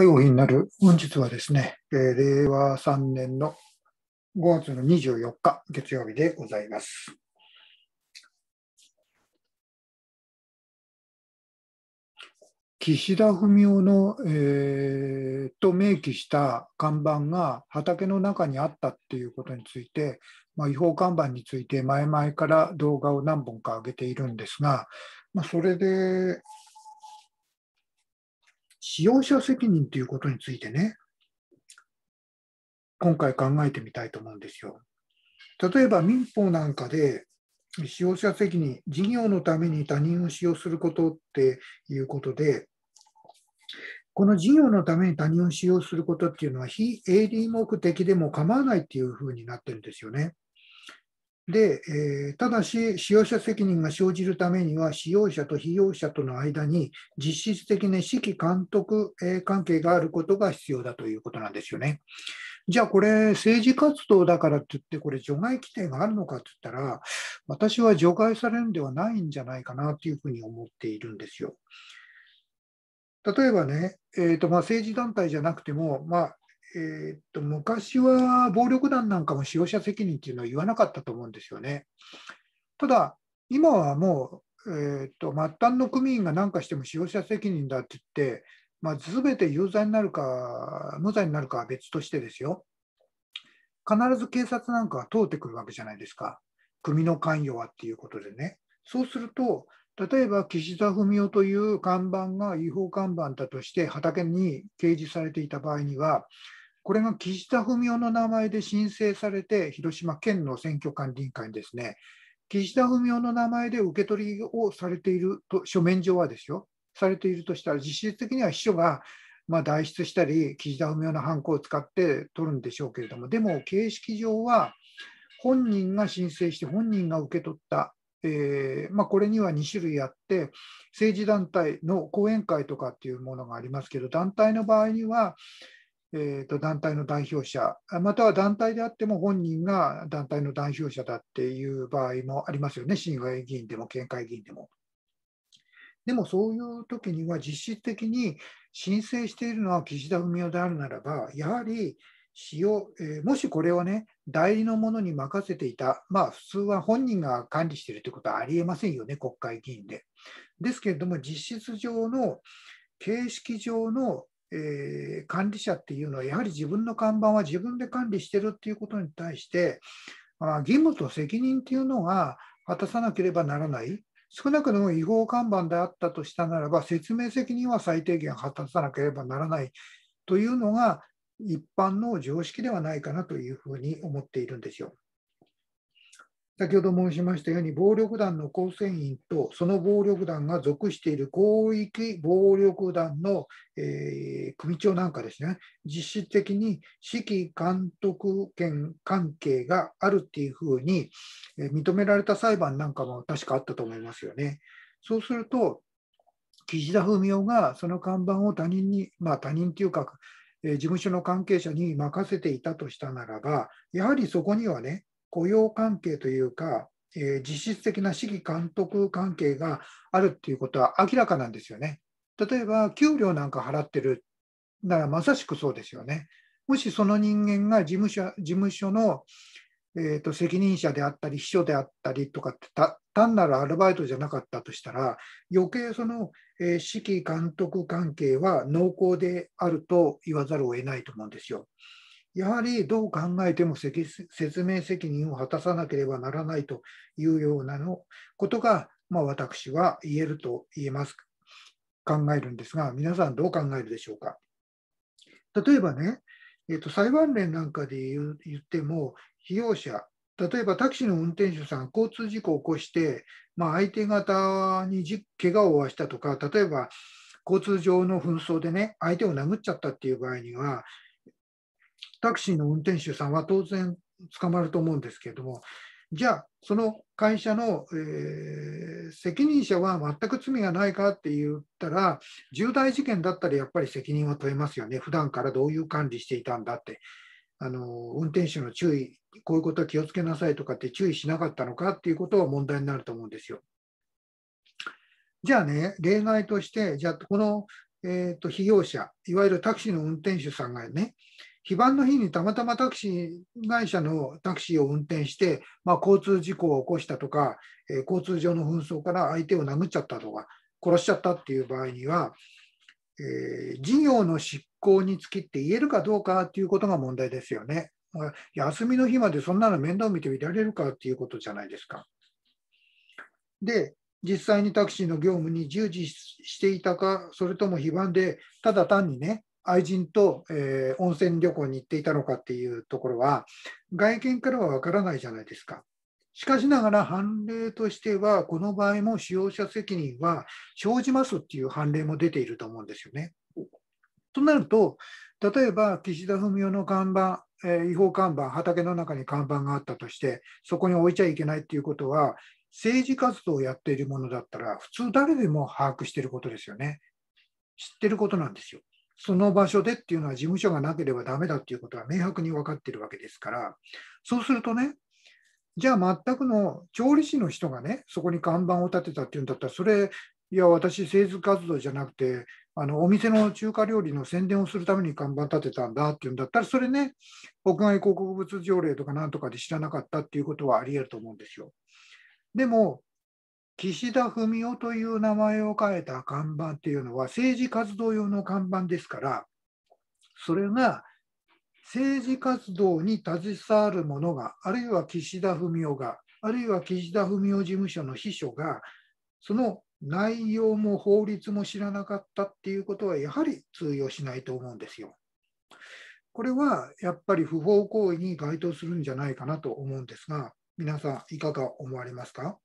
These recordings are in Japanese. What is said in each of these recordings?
曜日になる本日はですね、えー、令和3年の5月の24日月曜日でございます。岸田文雄の、えー、と明記した看板が畑の中にあったっていうことについて、まあ、違法看板について前々から動画を何本か上げているんですが、まあ、それで使用者責任ということについてね、今回考えてみたいと思うんですよ。例えば民法なんかで、使用者責任、事業のために他人を使用することっていうことで、この事業のために他人を使用することっていうのは、非営利目的でも構わないっていうふうになってるんですよね。で、えー、ただし、使用者責任が生じるためには、使用者と被用者との間に実質的な指揮監督、えー、関係があることが必要だということなんですよね。じゃあこれ、政治活動だからって言って、これ除外規定があるのかって言ったら、私は除外されるんではないんじゃないかなというふうに思っているんですよ。例えばね、えーとまあ、政治団体じゃなくても、まあえー、っと昔は暴力団なんかも使用者責任っていうのは言わなかったと思うんですよね。ただ、今はもう、えー、っと末端の組員が何かしても使用者責任だって言って、まあ、全て有罪になるか無罪になるかは別としてですよ。必ず警察なんかは通ってくるわけじゃないですか。組の関与はっていうことでね。そうすると、例えば岸田文雄という看板が違法看板だとして畑に掲示されていた場合には、これが岸田文雄の名前で申請されて、広島県の選挙管理委員会にですね、岸田文雄の名前で受け取りをされていると、書面上はですよ、されているとしたら、実質的には秘書がまあ、代筆したり、岸田文雄のハンコを使って取るんでしょうけれども、でも形式上は、本人が申請して、本人が受け取った、えー、まあ、これには2種類あって、政治団体の後援会とかっていうものがありますけど、団体の場合には、えー、と団体の代表者、または団体であっても本人が団体の代表者だっていう場合もありますよね、市議会議員でも県会議員でも。でもそういう時には実質的に申請しているのは岸田文雄であるならば、やはり使用、えー、もしこれをね、代理の者に任せていた、まあ普通は本人が管理しているということはありえませんよね、国会議員で。ですけれども、実質上の形式上の、えー、管理者っていうのは、やはり自分の看板は自分で管理してるっていうことに対して、あ義務と責任っていうのが果たさなければならない、少なくとも違法看板であったとしたならば、説明責任は最低限果たさなければならないというのが、一般の常識ではないかなというふうに思っているんですよ。先ほど申しましたように暴力団の構成員とその暴力団が属している広域暴力団の、えー、組長なんかですね実質的に指揮監督権関係があるっていうふうに、えー、認められた裁判なんかも確かあったと思いますよね。そうすると岸田文雄がその看板を他人に、まあ、他人というか、え事務所の関係者に任せていたとしたならばやはりそこにはね雇用関係というか、えー、実質的な指揮監督関係があるっていうことは明らかなんですよね。例えば、給料なんか払ってるならまさしくそうですよね。もしその人間が事務所事務所の、えーと、責任者であったり、秘書であったりとかって単なるアルバイトじゃなかったとしたら、余計その、えー、指揮監督関係は濃厚であると言わざるを得ないと思うんですよ。やはりどう考えても説明責任を果たさなければならないというようなのことが、まあ、私は言えると言えます。考えるんですが、皆さんどう考えるでしょうか。例えばね、えーと、裁判連なんかで言っても、被用者、例えばタクシーの運転手さん、交通事故を起こして、まあ、相手方に怪我を負わしたとか、例えば交通上の紛争でね、相手を殴っちゃったっていう場合には、タクシーの運転手さんは当然捕まると思うんですけれども、じゃあ、その会社の、えー、責任者は全く罪がないかって言ったら、重大事件だったらやっぱり責任は問えますよね、普段からどういう管理していたんだって、あの運転手の注意、こういうことは気をつけなさいとかって注意しなかったのかっていうことは問題になると思うんですよ。じゃあね、例外として、じゃあ、この、えーと、被用者、いわゆるタクシーの運転手さんがね、非番の日にたまたまタクシー会社のタクシーを運転して、まあ、交通事故を起こしたとか、えー、交通上の紛争から相手を殴っちゃったとか、殺しちゃったっていう場合には、えー、事業の執行につきって言えるかどうかっていうことが問題ですよね。休みの日までそんなの面倒見ていられるかっていうことじゃないですか。で、実際にタクシーの業務に従事していたか、それとも非番で、ただ単にね、愛人と、えー、温泉旅行に行っていたのかっていうところは外見からはわからないじゃないですか。しかしながら判例としては、この場合も使用者責任は生じますっていう判例も出ていると思うんですよね。となると、例えば岸田文雄の看板、え違法看板、畑の中に看板があったとして、そこに置いちゃいけないっていうことは、政治活動をやっているものだったら、普通誰でも把握していることですよね。知ってることなんですよ。その場所でっていうのは事務所がなければダメだっていうことは明白に分かってるわけですから、そうするとね、じゃあ全くの調理師の人がね、そこに看板を立てたっていうんだったら、それ、いや、私、製図活動じゃなくて、あのお店の中華料理の宣伝をするために看板立てたんだっていうんだったら、それね、屋外広告物条例とかなんとかで知らなかったっていうことはありえると思うんですよ。でも、岸田文雄という名前を変えた看板っていうのは政治活動用の看板ですからそれが政治活動に携わる者があるいは岸田文雄があるいは岸田文雄事務所の秘書がその内容も法律も知らなかったっていうことはやはり通用しないと思うんですよ。これはやっぱり不法行為に該当するんじゃないかなと思うんですが皆さんいかが思われますか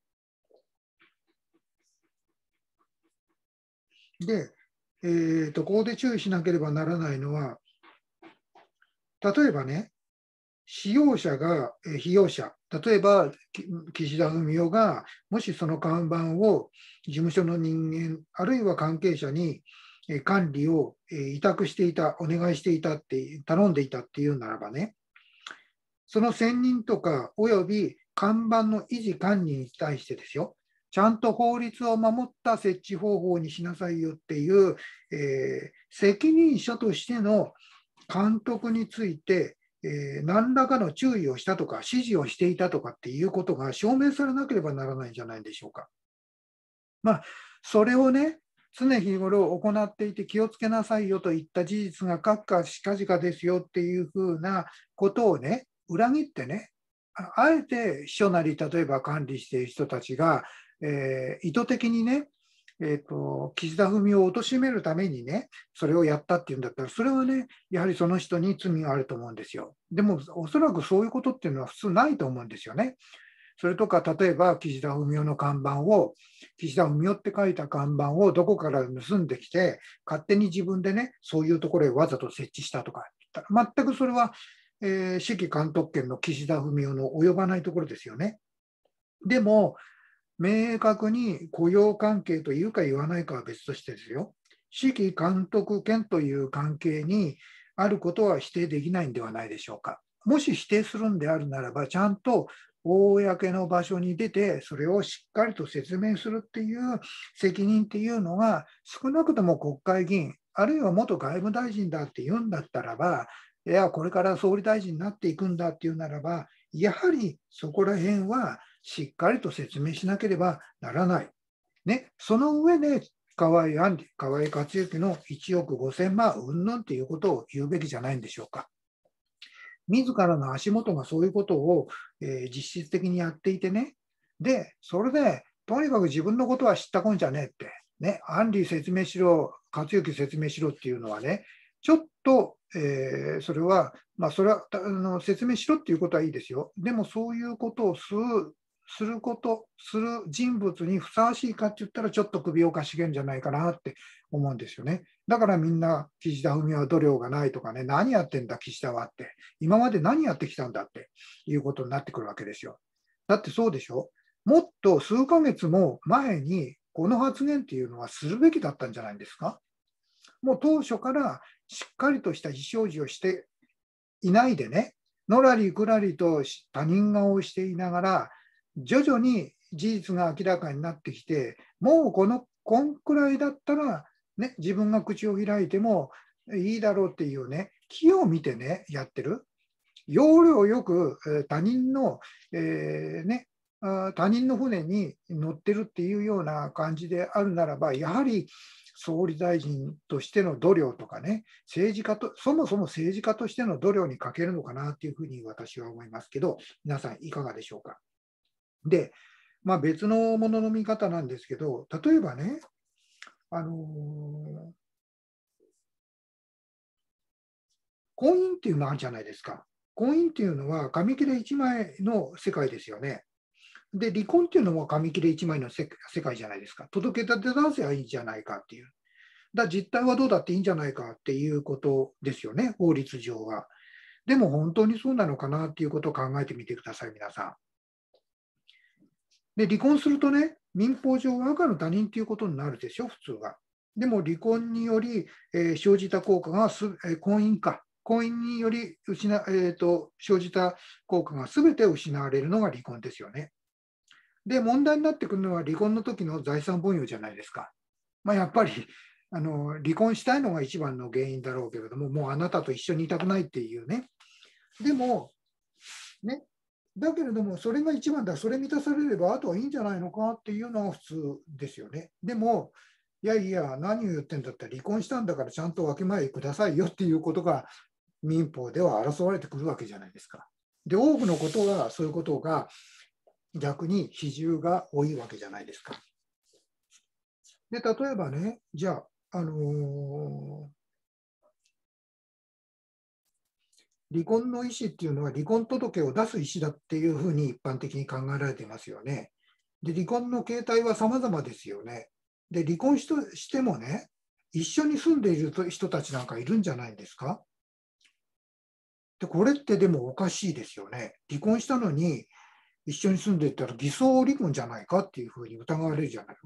で、えーと、ここで注意しなければならないのは、例えばね、使用者が、えー、被用者、例えば岸田文雄が、もしその看板を事務所の人間、あるいは関係者に、えー、管理を、えー、委託していた、お願いしていたって、頼んでいたっていうならばね、その専任とか、および看板の維持管理に対してですよ、ちゃんと法律を守った設置方法にしなさいよっていう、えー、責任者としての監督について、えー、何らかの注意をしたとか、指示をしていたとかっていうことが証明されなければならないんじゃないでしょうか。まあ、それをね、常日頃行っていて気をつけなさいよといった事実が閣下しかじかですよっていうふうなことをね、裏切ってね、あえて秘書なり、例えば管理している人たちが、えー、意図的にね、えーと、岸田文雄を貶めるためにね、それをやったっていうんだったら、それはね、やはりその人に罪があると思うんですよ。でも、おそらくそういうことっていうのは普通ないと思うんですよね。それとか、例えば岸田文雄の看板を、岸田文雄って書いた看板をどこから盗んできて、勝手に自分でね、そういうところへわざと設置したとか、全くそれは、えー、指揮監督権の岸田文雄の及ばないところですよね。でも、明確に雇用関係というか言わないかは別としてですよ、指揮監督権という関係にあることは否定できないんではないでしょうか。もし否定するんであるならば、ちゃんと公の場所に出て、それをしっかりと説明するっていう責任っていうのが、少なくとも国会議員、あるいは元外務大臣だって言うんだったらば、いや、これから総理大臣になっていくんだっていうならば、やはりそこら辺はしっかりと説明しなければならない。ね、その上で、河合安里、河合克行の1億5000万うんぬんということを言うべきじゃないんでしょうか。自らの足元がそういうことを、えー、実質的にやっていてね。で、それで、とにかく自分のことは知ったこんじゃねえって、ね、ア里説明しろ、克行説明しろっていうのはね、ちょっと、えー、それは、まあ、それはあの説明しろっていうことはいいですよ。でも、そういうことをするすること、する人物にふさわしいかって言ったら、ちょっと首をかしげんじゃないかなって思うんですよね。だからみんな、岸田文雄は度量がないとかね、何やってんだ、岸田はって、今まで何やってきたんだっていうことになってくるわけですよ。だってそうでしょ、もっと数ヶ月も前に、この発言っていうのはするべきだったんじゃないですか。もう当初からしっかりとした意思表示をしていないでね、のらりくらりと他人顔をしていながら、徐々に事実が明らかになってきてもうこのこんくらいだったら、ね、自分が口を開いてもいいだろうっていうね木を見てねやってる要領よく他人の、えー、ね、他人の船に乗ってるっていうような感じであるならばやはり総理大臣としての度量とかね政治家とそもそも政治家としての度量に欠けるのかなっていうふうに私は思いますけど皆さんいかがでしょうか。で、まあ、別のものの見方なんですけど、例えばね、あのー、婚姻っていうのあるじゃないですか。婚姻っていうのは紙切れ1枚の世界ですよね。で、離婚っていうのは紙切れ1枚の世界じゃないですか。届け出せばいいんじゃないかっていう。だ実態はどうだっていいんじゃないかっていうことですよね、法律上は。でも本当にそうなのかなっていうことを考えてみてください、皆さん。で、離婚するとね、民法上は赤の他人ということになるでしょ、普通は。でも離婚により、えー、生じた効果がす、えー、婚姻か、婚姻により失、えーと、と生じた効果が全て失われるのが離婚ですよね。で、問題になってくるのは離婚の時の財産分与じゃないですか。まあ、やっぱりあの離婚したいのが一番の原因だろうけれども、もうあなたと一緒にいたくないっていうね。でも、ね、だけれども、それが一番だ、それ満たされれば、あとはいいんじゃないのかっていうのが普通ですよね。でも、いやいや、何を言ってんだったら離婚したんだからちゃんと分け前くださいよっていうことが民法では争われてくるわけじゃないですか。で、多くのことが、そういうことが逆に比重が多いわけじゃないですか。で、例えばね、じゃあ、あのー、離婚の意思っていうのは離婚届を出す意思だっていうふうに一般的に考えられていますよね。で離婚の形態は様々ですよね。で離婚ししてもね一緒に住んでいる人たちなんかいるんじゃないんですかでこれってでもおかしいですよね。離婚したのに一緒に住んでいたら偽装離婚じゃないかっていうふうに疑われるじゃない。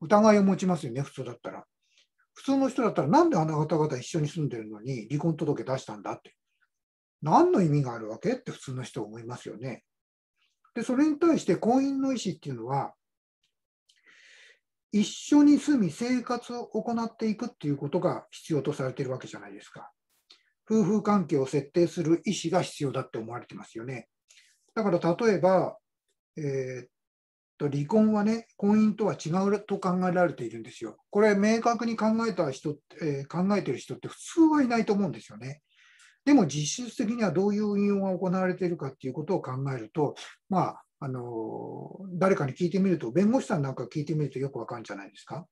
疑いを持ちますよね普通だったら。普通の人だったらなんであなた方一緒に住んでるのに離婚届出したんだって。何の意味があるわけって普通の人は思いますよね。で、それに対して婚姻の意思っていうのは、一緒に住み生活を行っていくっていうことが必要とされているわけじゃないですか。夫婦関係を設定する意思が必要だって思われてますよね。だから例えば、えー、っと離婚はね、婚姻とは違うと考えられているんですよ。これ、明確に考えた人、えー、考えてる人って普通はいないと思うんですよね。でも実質的にはどういう運用が行われているかっていうことを考えると、まあ、あの誰かに聞いてみると、弁護士さんなんか聞いてみるとよくわかるんじゃないですか。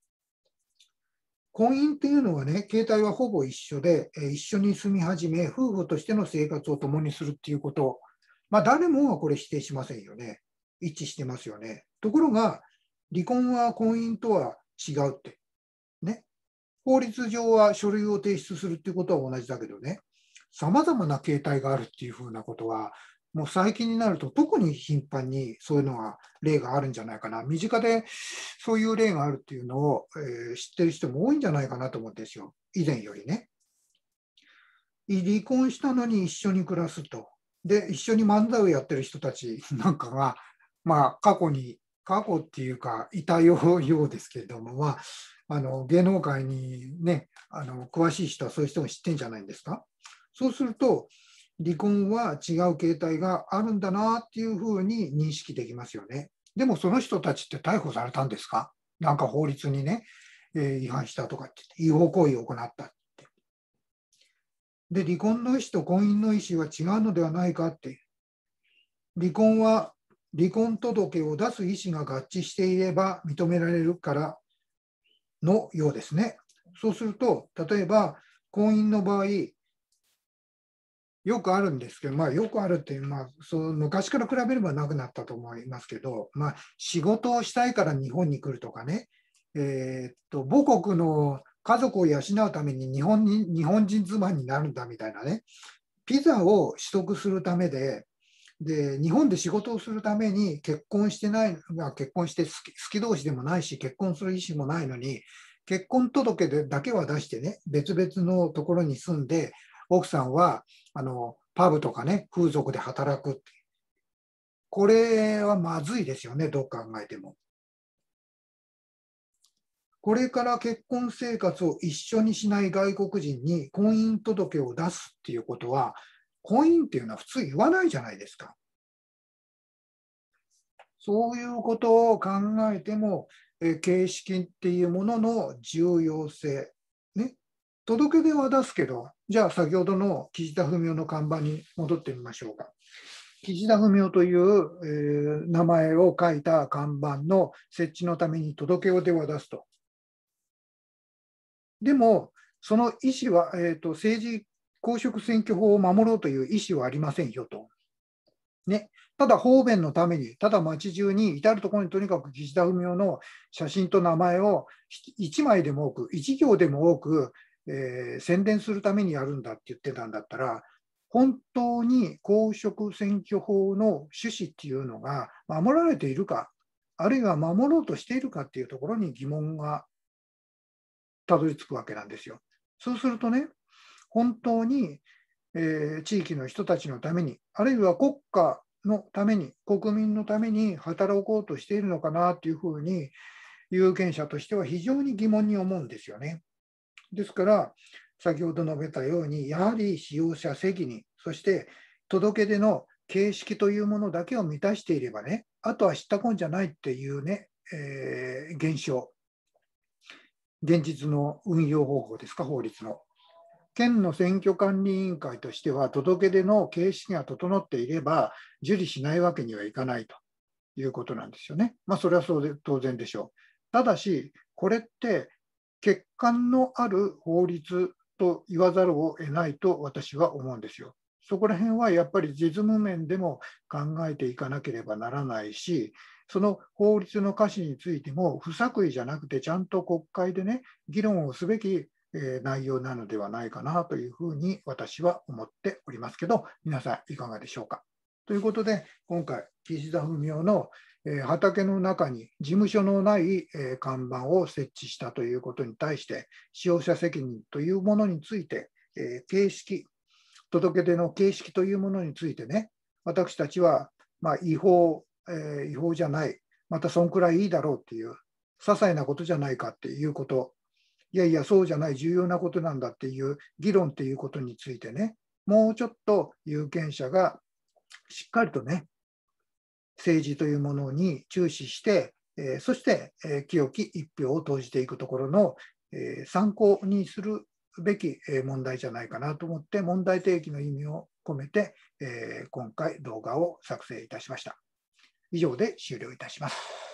婚姻っていうのはね、携帯はほぼ一緒で、一緒に住み始め、夫婦としての生活を共にするっていうこと、まあ、誰もがこれ否定しませんよね。一致してますよね。ところが、離婚は婚姻とは違うって。ね。法律上は書類を提出するっていうことは同じだけどね。さまざまな形態があるっていうふうなことは、もう最近になると特に頻繁にそういうのが例があるんじゃないかな、身近でそういう例があるっていうのを、えー、知ってる人も多いんじゃないかなと思うんですよ、以前よりね。離婚したのに一緒に暮らすと。で、一緒に漫才をやってる人たち なんかが、まあ、過去に、過去っていうか、いたようですけれども、まあ、あの芸能界にね、あの詳しい人はそういう人も知ってんじゃないんですかそうすると、離婚は違う形態があるんだなっていうふうに認識できますよね。でもその人たちって逮捕されたんですかなんか法律にね、えー、違反したとかって違法行為を行ったって。で、離婚の意思と婚姻の意思は違うのではないかって。離婚は離婚届を出す意思が合致していれば認められるからのようですね。そうすると、例えば婚姻の場合、よくあるんですけど、まあ、よくあるっていう、まあ、その昔から比べればなくなったと思いますけど、まあ、仕事をしたいから日本に来るとかね、えー、っと母国の家族を養うために日本に日本人妻になるんだみたいなね、ピザを取得するためで、で日本で仕事をするために結婚してない、まあ、結婚して好き好き同士でもないし、結婚する意思もないのに、結婚届でだけは出してね、別々のところに住んで、奥さんはあのパブとかね風俗で働くってこれはまずいですよねどう考えても。これから結婚生活を一緒にしない外国人に婚姻届を出すっていうことは婚姻っていうのは普通言わないじゃないですか。そういうことを考えても、え形式っていうものの重要性、ね、届け出は出すけど、じゃあ先ほどの岸田文雄の看板に戻ってみましょうか。岸田文雄という、えー、名前を書いた看板の設置のために届けを手を出すと。でも、その意思は、えーと、政治公職選挙法を守ろうという意思はありませんよと。ね、ただ方便のために、ただ町中に至るところにとにかく岸田文雄の写真と名前を1枚でも多く、1行でも多くえー、宣伝するためにやるんだって言ってたんだったら、本当に公職選挙法の趣旨っていうのが守られているか、あるいは守ろうとしているかっていうところに疑問がたどり着くわけなんですよ。そうするとね、本当に、えー、地域の人たちのために、あるいは国家のために、国民のために働こうとしているのかなっていうふうに、有権者としては非常に疑問に思うんですよね。ですから先ほど述べたようにやはり使用者責任そして届け出の形式というものだけを満たしていればねあとは知ったこんじゃないっていうね、えー、現象現実の運用方法ですか法律の。県の選挙管理委員会としては届け出の形式が整っていれば受理しないわけにはいかないということなんですよね。まあ、それはそうで当然でしょう。ただしこれって欠陥のある法律と言わざるを得ないと私は思うんですよ。そこら辺はやっぱり実務面でも考えていかなければならないし、その法律の可視についても不作為じゃなくて、ちゃんと国会でね、議論をすべき内容なのではないかなというふうに私は思っておりますけど、皆さんいかがでしょうか。ということで、今回、岸田文雄の畑の中に事務所のない看板を設置したということに対して使用者責任というものについて形式届け出の形式というものについてね私たちはま違法違法じゃないまたそんくらいいいだろうっていう些細なことじゃないかっていうこといやいやそうじゃない重要なことなんだっていう議論っていうことについてねもうちょっと有権者がしっかりとね政治というものに注視して、えそして、え清き一票を投じていくところの、え参考にするべき問題じゃないかなと思って問題提起の意味を込めて、え今回動画を作成いたしました。以上で終了いたします。